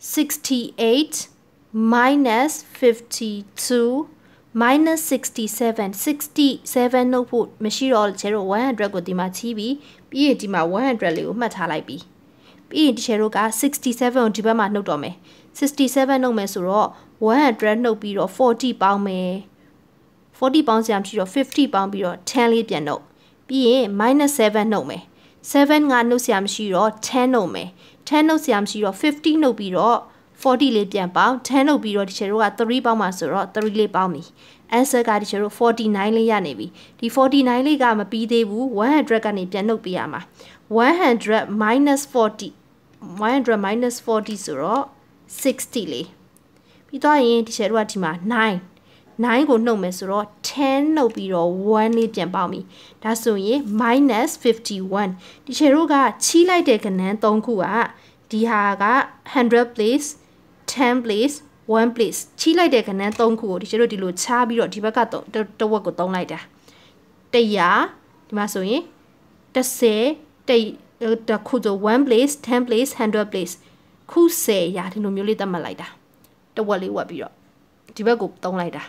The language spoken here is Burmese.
68 minus 52 minus 67 67နှုတ်ဖို့မရှိတော့ချေတို့100ကိုဒီမှာချီးပြီးပြီးရင်ဒီမှာ100လေးကိုမှတ်ထားလိုက်ပြီးပြီးရင်ဒီချေတို့က67ကိုဒီဘက်မှာနှုတ်တော့မယ်67နှုတ်မယ်ဆိုတော့100နှုတ်ပြီးတော့40ပေါင်းမယ်40ပေါင်းဆရာမရှိတော့50ပေါင်းပြီးတော့10လေးပြန်နှုတ်ပြီးရင် -7 နှုတ်မယ်7ကနှုတ်ဆရာမရှိတော့10နှုတ်မယ်10နှုတ်ဆရာမရှိတော့50နှုတ်ပြီးတော့40လေးပြန်ပေါင်း10နှုတ်ပြီးတော့ဒီချေတို့က3ပေါင်းမှာဆိုတော့3လေးပေါင်းပြီ answer ကဒီချေတို့49လေးရနေပြီဒီ49လေးကမပြီးသေးဘူး100ကနေပြန်နှုတ်ပြရမှာ100 minus 40 100 minus 40ဆိုတော့60လေးပြီးတော့ရင်ဒီချေတို့ကဒီမှာ9 9ကိုနှုတ်မယ်ဆိုတော့10နှုတ်ပြီးတော့1လေးပြန်ပေါင်းပြီဒါဆိုရင် -51 ဒီချေတို့ကချီးလိုက်တဲ့ကဏ္ဍ3ခုကဒီဟာက100 place 10 place one place ချီးလိုက်တဲ့ကဏ္ဍ3ခုကိုဒီကျတို့ဒီလိုချားပြီးတော့ဒီဘက်ကတဝက်ကိုသုံးလိုက်တာ100ဒီမှာဆိုရင်10တိတ်တခုဆို1 place 10 place 100 place ခု10ရာဒီလိုမျိုးလေးသတ်မှတ်လိုက်တာတဝက်လေးဝက်ပြီးတော့ဒီဘက်ကိုသုံးလိုက်တာ